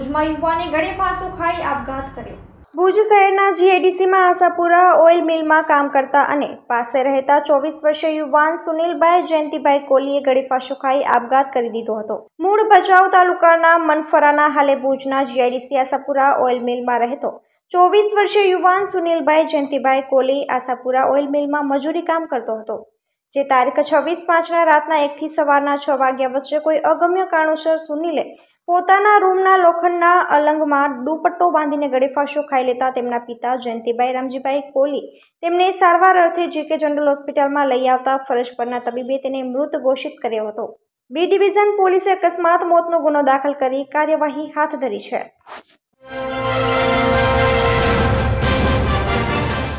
ભુજમાં યુવાને ગળે ફાંસો ખાઈ આપઘાત કર્યો ભુજ શહેરના જીએડીસીમાં આશાપુરા ઓઇલ મિલમાં કામ કરતા અને પાસે રહેતા ચોવીસ વર્ષીય યુવાન સુનિલભાઈ જયંતિભાઈ કોલીએ ગળીફાશો ખાઈ આપઘાત કરી દીધો હતો મૂળ ભચાઉ તાલુકાના મનફરાના હાલે ભુજના જીઆઈડીસી આશાપુરા ઓઇલ મિલમાં રહેતો ચોવીસ વર્ષીય યુવાન સુનિલભાઈ જયંતિભાઈ કોલી આશાપુરા ઓઇલ મિલમાં મજૂરી કામ કરતો હતો જે તારીખ છવ્વીસ પાંચના રાતના એકથી સવારના છ વાગ્યા વચ્ચે કોઈ અગમ્ય કારણોસર સુનિલે પોતાના રૂમના લોખંડના અલંગમાં દુપટ્ટો બાંધીને ગળેફાંસો ખાઈ લેતા તેમના પિતા જયંતિભાઈ રામજીભાઈ કોહલી તેમને સારવાર અર્થે જેકે જનરલ હોસ્પિટલમાં લઈ આવતા ફરજ પરના તબીબે તેને મૃત ઘોષિત કર્યો હતો બી ડિવિઝન પોલીસે અકસ્માત મોતનો ગુનો દાખલ કરી કાર્યવાહી હાથ ધરી છે